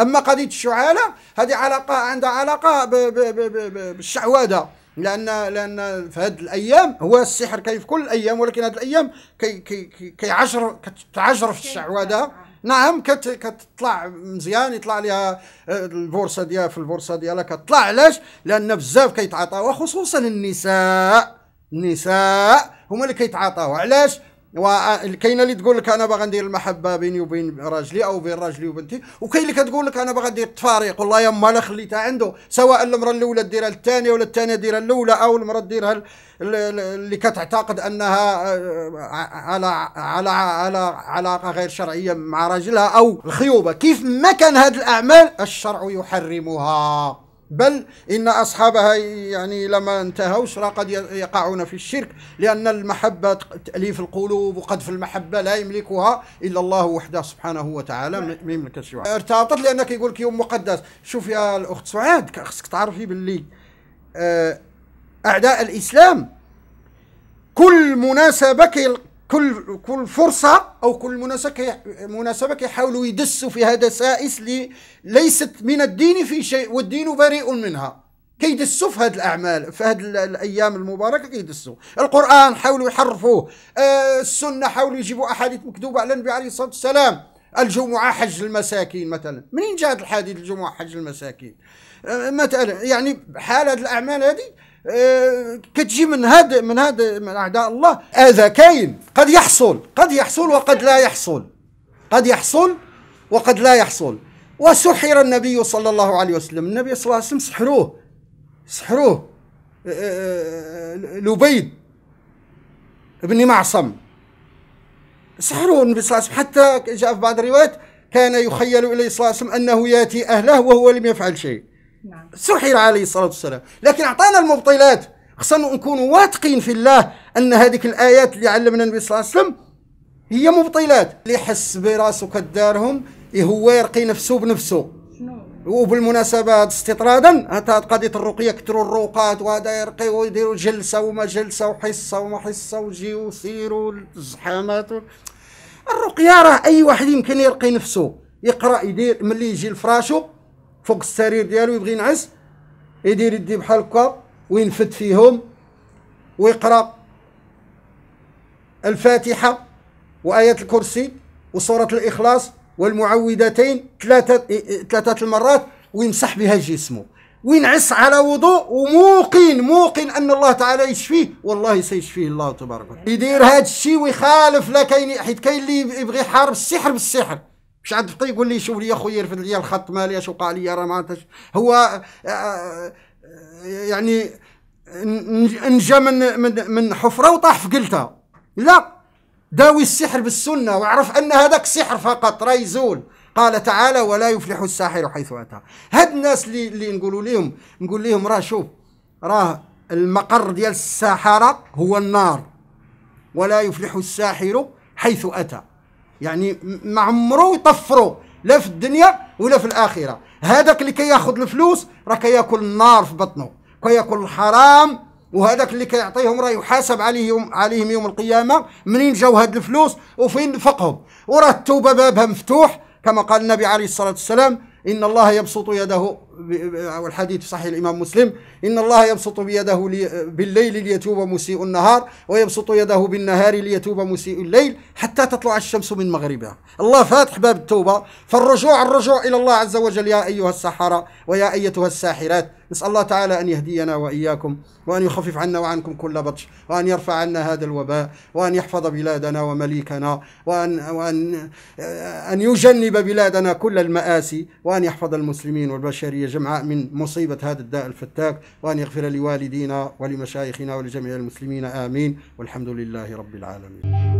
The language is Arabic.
أما قضية الشعالة هذه علاقة عندها علاقة بالشعوذة لان لان في هذه الايام هو السحر كاين في كل الايام ولكن هذه الايام كي كي كيعشر كتعجر في الشعوذه نعم كت كتطلع مزيان يطلع لها آه، البورصه ديالها في البورصه ديالها كتطلع علاش لان بزاف كيتعاطاوها خصوصا النساء النساء هما اللي كيتعاطاوها علاش وكاين اللي تقول لك انا باغي ندير المحبه بيني وبين راجلي او بين راجلي وبنتي وكاين اللي كتقول لك انا باغي ندير التفاريق والله يما لا خليتها عنده سواء المراه الاولى ديرها للثانيه ولا الثانيه ديرها الاولى او المراه ديرها اللي كتعتقد انها آه، على على على علاقه غير شرعيه مع راجلها او الخيوبه كيف ما كان هذه الاعمال الشرع يحرمها بل إن أصحابها يعني لما انتهوش قد يقعون في الشرك لأن المحبة تأليف القلوب وقد في المحبة لا يملكها إلا الله وحده سبحانه وتعالى من نعم. يملك ارتبطت لأن كيقول لك يوم مقدس شوف يا الأخت سعاد خصك تعرفي باللي آه، أعداء الإسلام كل مناسبة كل كل فرصة أو كل مناسبة مناسبة كيحاولوا يدسوا في هذا سائس لي ليست من الدين في شيء والدين بريء منها كيدسوا في هذه الأعمال في هذه الأيام المباركة كيدسوا القرآن حاولوا يحرفوه آه، السنة حاولوا يجيبوا أحاديث مكتوبة على النبي عليه الصلاة والسلام الجمعة حج المساكين مثلا منين جاء الحديث الجمعة حج المساكين آه، مثلا يعني حال هذه الأعمال هذه كتجي من هذا من هذا من اعداء الله هذا كاين قد يحصل قد يحصل وقد لا يحصل قد يحصل وقد لا يحصل وسحر النبي صلى الله عليه وسلم النبي صلى الله عليه وسلم سحروه سحروه آه، آه، آه، لبيد بن معصم سحروه النبي صلى الله عليه وسلم حتى جاء في بعض الروايات كان يخيل اليه صلى الله عليه وسلم انه ياتي اهله وهو لم يفعل شيء نعم سحر عليه الصلاة والسلام لكن أعطانا المبطلات خصنا نكونوا واثقين في الله أن هذيك الآيات اللي علمنا النبي صلى الله عليه وسلم هي مبطلات اللي يحس براسه كدارهم إيه هو يرقي نفسه بنفسه وبالمناسبه هذا استطرادا قضيه الرقيه كثروا الروقات وهذا يرقي ويديروا جلسه وما جلسه وحصه وما حصه وجيو وسيروا الزحامات الرقيه راه اي واحد يمكن يرقي نفسه يقرا يدير ملي يجي لفراشو فوق السرير ديالو يبغي ينعس يدير يدي بحال هكا وينفد فيهم ويقرا الفاتحه وايه الكرسي وسوره الاخلاص والمعوذتين ثلاثه ثلاثه المرات ويمسح بها جسمه وينعس على وضوء وموقن موقن ان الله تعالى يشفيه والله سيشفيه الله تبارك وتعالى يدير هذا الشيء ويخالف لا كاين حيت كاين اللي يبغي يحارب السحر بالسحر مش عاد بقى يقول لي شوف لي خويا رفد لي الخط مالي اش وقع لي راه ما هو آه، آه، يعني نجا من من من حفره وطاح في قلتها لا داوي السحر بالسنه واعرف ان هذاك سحر فقط راه يزول قال تعالى ولا يفلح الساحر حيث اتى هاد الناس اللي اللي نقولوا لهم نقول لهم راه شوف راه المقر ديال الساحره هو النار ولا يفلح الساحر حيث اتى يعني ما عمرو يطفروا لا في الدنيا ولا في الاخره هذاك اللي كياخذ كي الفلوس راه كياكل النار في بطنه كياكل الحرام وهذاك اللي كيعطيهم راه يحاسب عليهم عليهم يوم القيامه منين جاو هاد الفلوس وفين نفقهم وراه التوبه بابها مفتوح كما قال النبي عليه الصلاه والسلام ان الله يبسط يده والحديث في صحيح الإمام مسلم إن الله يبسط بيده لي بالليل ليتوب مسيء النهار ويبسط يده بالنهار ليتوب مسيء الليل حتى تطلع الشمس من مغربها الله فاتح باب التوبة فالرجوع الرجوع إلى الله عز وجل يا أيها السحرة ويا أيتها الساحرات نسأل الله تعالى أن يهدينا وإياكم وأن يخفف عنا وعنكم كل بطش وأن يرفع عنا هذا الوباء وأن يحفظ بلادنا ومليكنا وأن وأن أن يجنب بلادنا كل المآسي وأن يحفظ المسلمين والبشرية جمعاء من مصيبة هذا الداء الفتاك وأن يغفر لوالدينا ولمشايخنا ولجميع المسلمين آمين والحمد لله رب العالمين